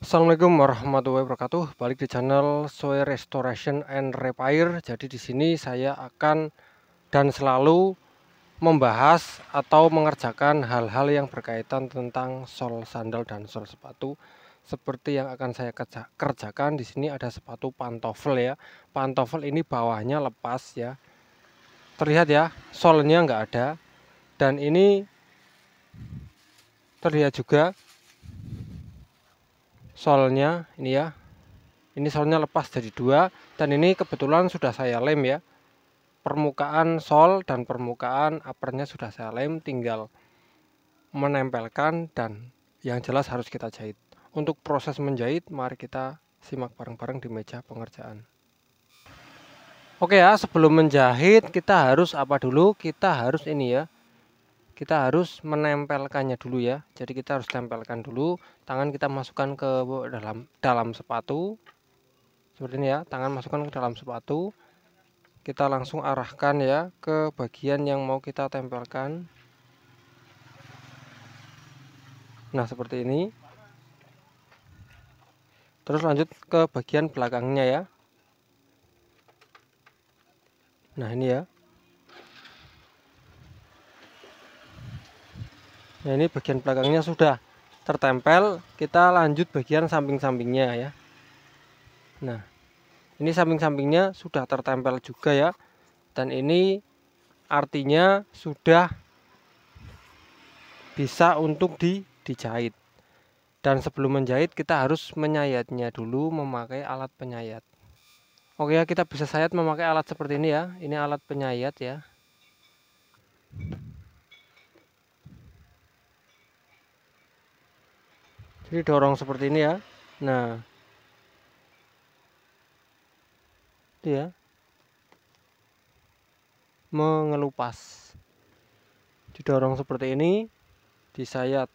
Assalamualaikum warahmatullahi wabarakatuh. Balik di channel Soe Restoration and Repair. Jadi di sini saya akan dan selalu membahas atau mengerjakan hal-hal yang berkaitan tentang sol sandal dan sol sepatu. Seperti yang akan saya kerjakan di sini ada sepatu pantofel ya. Pantofel ini bawahnya lepas ya. Terlihat ya, solnya nggak ada. Dan ini terlihat juga solnya ini ya ini solnya lepas dari dua dan ini kebetulan sudah saya lem ya permukaan sol dan permukaan uppernya sudah saya lem tinggal menempelkan dan yang jelas harus kita jahit untuk proses menjahit mari kita simak bareng-bareng di meja pengerjaan oke ya sebelum menjahit kita harus apa dulu kita harus ini ya kita harus menempelkannya dulu ya jadi kita harus tempelkan dulu tangan kita masukkan ke dalam dalam sepatu seperti ini ya tangan masukkan ke dalam sepatu kita langsung arahkan ya ke bagian yang mau kita tempelkan nah seperti ini terus lanjut ke bagian belakangnya ya nah ini ya Nah, ini bagian belakangnya sudah tertempel, kita lanjut bagian samping-sampingnya ya. Nah, ini samping-sampingnya sudah tertempel juga ya. Dan ini artinya sudah bisa untuk di dijahit. Dan sebelum menjahit kita harus menyayatnya dulu memakai alat penyayat. Oke ya, kita bisa sayat memakai alat seperti ini ya. Ini alat penyayat ya. jadi dorong seperti ini ya nah itu ya mengelupas didorong seperti ini disayat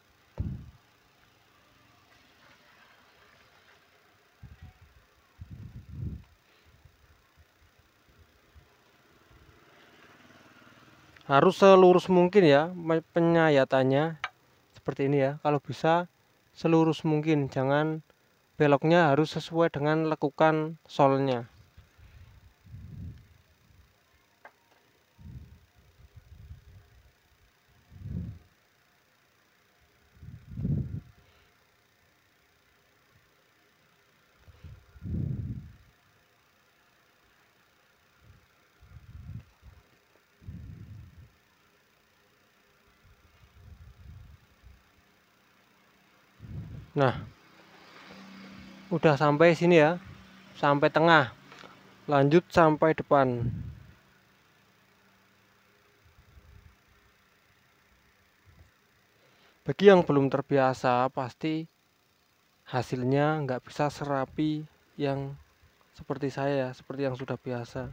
harus selurus mungkin ya penyayatannya seperti ini ya kalau bisa selurus mungkin jangan beloknya harus sesuai dengan lekukan solnya Nah, udah sampai sini ya, sampai tengah. Lanjut sampai depan. Bagi yang belum terbiasa, pasti hasilnya nggak bisa serapi yang seperti saya, ya, seperti yang sudah biasa.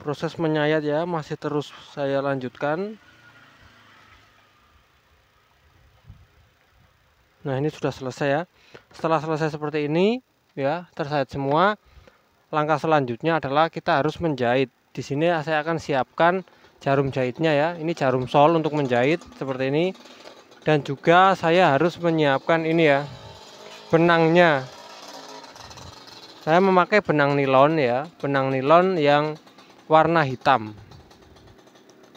proses menyayat ya masih terus saya lanjutkan nah ini sudah selesai ya setelah selesai seperti ini ya tersayat semua langkah selanjutnya adalah kita harus menjahit di sini saya akan siapkan jarum jahitnya ya ini jarum sol untuk menjahit seperti ini dan juga saya harus menyiapkan ini ya benangnya saya memakai benang nilon ya benang nilon yang warna hitam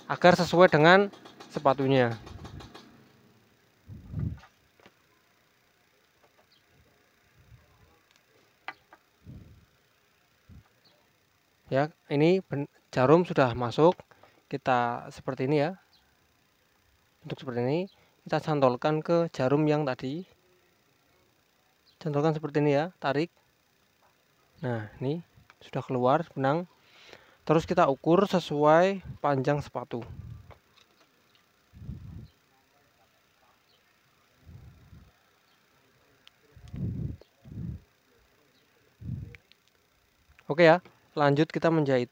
agar sesuai dengan sepatunya ya ini jarum sudah masuk kita seperti ini ya untuk seperti ini kita cantolkan ke jarum yang tadi cantolkan seperti ini ya tarik nah ini sudah keluar benang terus kita ukur sesuai panjang sepatu Oke ya, lanjut kita menjahit.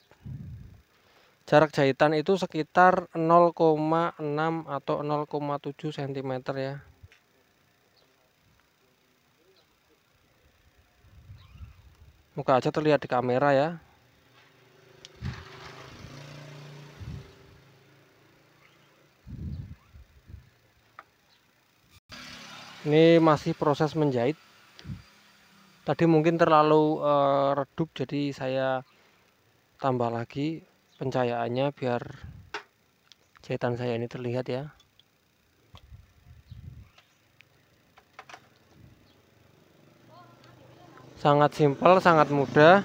Jarak jahitan itu sekitar 0,6 atau 0,7 cm ya. Muka aja terlihat di kamera ya. ini masih proses menjahit tadi mungkin terlalu uh, redup jadi saya tambah lagi pencahayaannya biar jahitan saya ini terlihat ya sangat simpel sangat mudah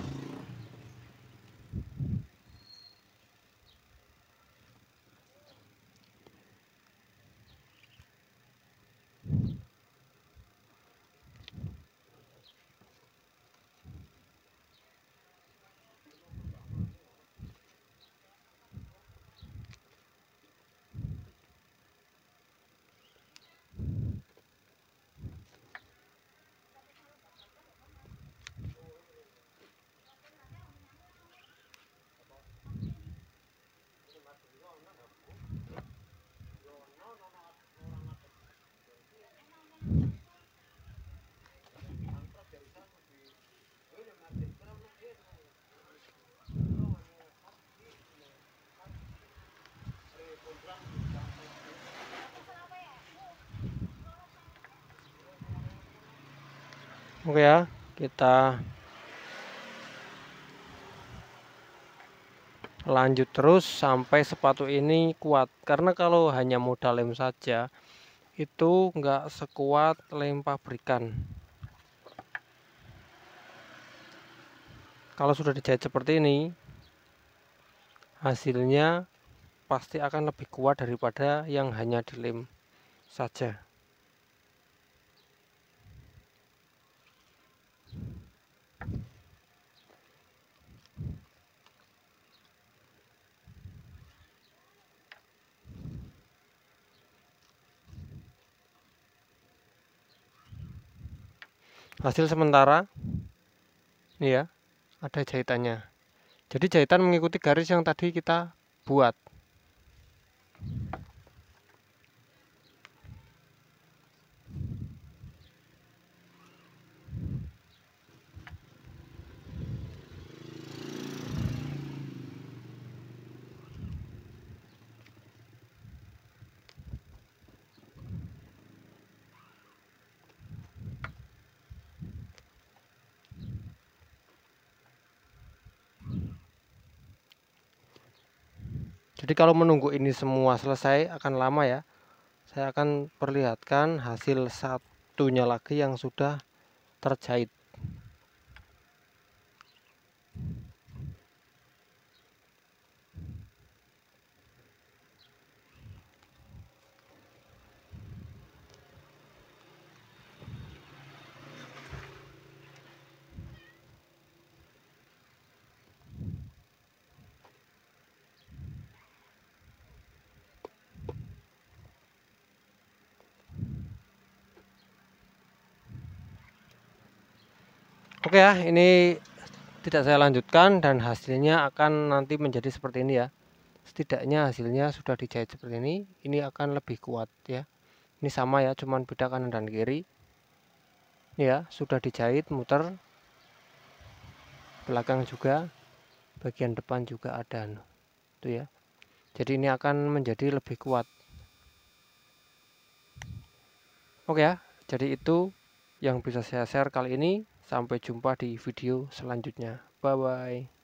Oke ya, kita lanjut terus sampai sepatu ini kuat karena kalau hanya modal lem saja itu nggak sekuat lem pabrikan kalau sudah dijahit seperti ini hasilnya pasti akan lebih kuat daripada yang hanya dilem saja hasil sementara ini ya ada jahitannya jadi jahitan mengikuti garis yang tadi kita buat Jadi kalau menunggu ini semua selesai akan lama ya. Saya akan perlihatkan hasil satunya lagi yang sudah terjahit. Oke ya, ini tidak saya lanjutkan dan hasilnya akan nanti menjadi seperti ini ya. Setidaknya hasilnya sudah dijahit seperti ini, ini akan lebih kuat ya. Ini sama ya, cuman beda kanan dan kiri. ya, sudah dijahit muter. Belakang juga, bagian depan juga ada. Anu, itu ya. Jadi ini akan menjadi lebih kuat. Oke ya, jadi itu yang bisa saya share kali ini. Sampai jumpa di video selanjutnya. Bye bye.